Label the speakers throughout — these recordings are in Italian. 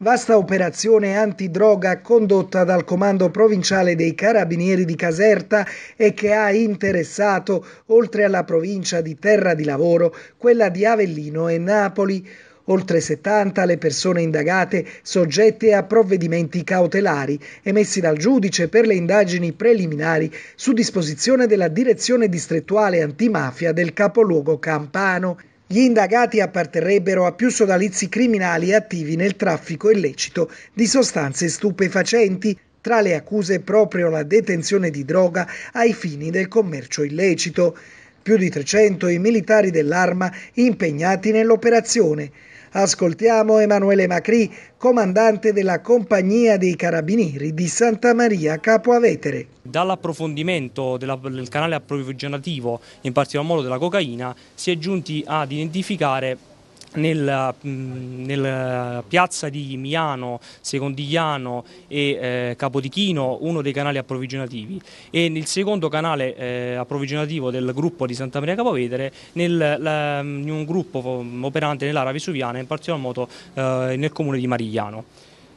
Speaker 1: Vasta operazione antidroga condotta dal Comando Provinciale dei Carabinieri di Caserta e che ha interessato, oltre alla provincia di Terra di Lavoro, quella di Avellino e Napoli. Oltre 70 le persone indagate soggette a provvedimenti cautelari emessi dal giudice per le indagini preliminari su disposizione della Direzione distrettuale antimafia del capoluogo campano. Gli indagati apparterebbero a più sodalizi criminali attivi nel traffico illecito di sostanze stupefacenti, tra le accuse proprio la detenzione di droga ai fini del commercio illecito più di 300 i militari dell'arma impegnati nell'operazione. Ascoltiamo Emanuele Macri, comandante della Compagnia dei Carabinieri di Santa Maria Capo Avetere.
Speaker 2: Dall'approfondimento del canale approvvigionativo, in particolar modo della cocaina, si è giunti ad identificare nella, mm, nella, piazza di Miano, Secondigliano e eh, Capodichino uno dei canali approvvigionativi e nel secondo canale eh, approvvigionativo del gruppo di Santa Maria Capovedere nel, la, mm, in un gruppo mm, operante nell'area vesuviana in particolar modo eh, nel comune di Marigliano.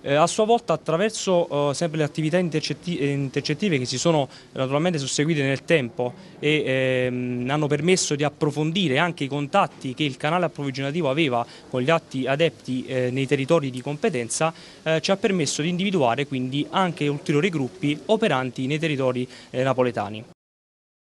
Speaker 2: Eh, a sua volta attraverso eh, sempre le attività intercetti eh, intercettive che si sono eh, naturalmente susseguite nel tempo e ehm, hanno permesso di approfondire anche i contatti che il canale approvvigionativo aveva con gli atti adepti eh, nei territori di competenza, eh, ci ha permesso di individuare quindi anche ulteriori gruppi operanti nei territori napoletani.